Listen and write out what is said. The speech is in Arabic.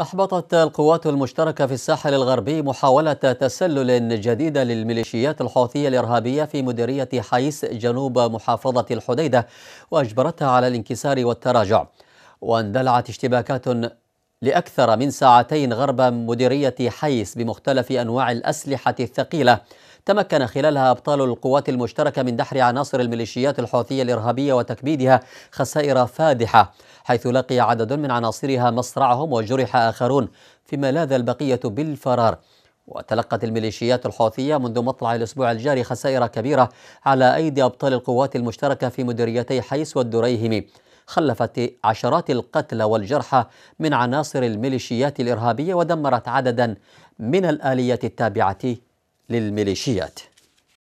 أحبطت القوات المشتركة في الساحل الغربي محاولة تسلل جديد للميليشيات الحوثية الإرهابية في مديرية حيس جنوب محافظة الحديدة وأجبرتها على الانكسار والتراجع واندلعت اشتباكات لأكثر من ساعتين غرب مديرية حيس بمختلف أنواع الأسلحة الثقيلة تمكن خلالها أبطال القوات المشتركة من دحر عناصر الميليشيات الحوثية الإرهابية وتكبيدها خسائر فادحة حيث لقي عدد من عناصرها مصرعهم وجرح آخرون فيما لاذ البقية بالفرار وتلقت الميليشيات الحوثية منذ مطلع الأسبوع الجاري خسائر كبيرة على أيدي أبطال القوات المشتركة في مديريتي حيس والدريهمي خلفت عشرات القتلى والجرحى من عناصر الميليشيات الإرهابية ودمرت عددا من الآليات التابعة للميليشيات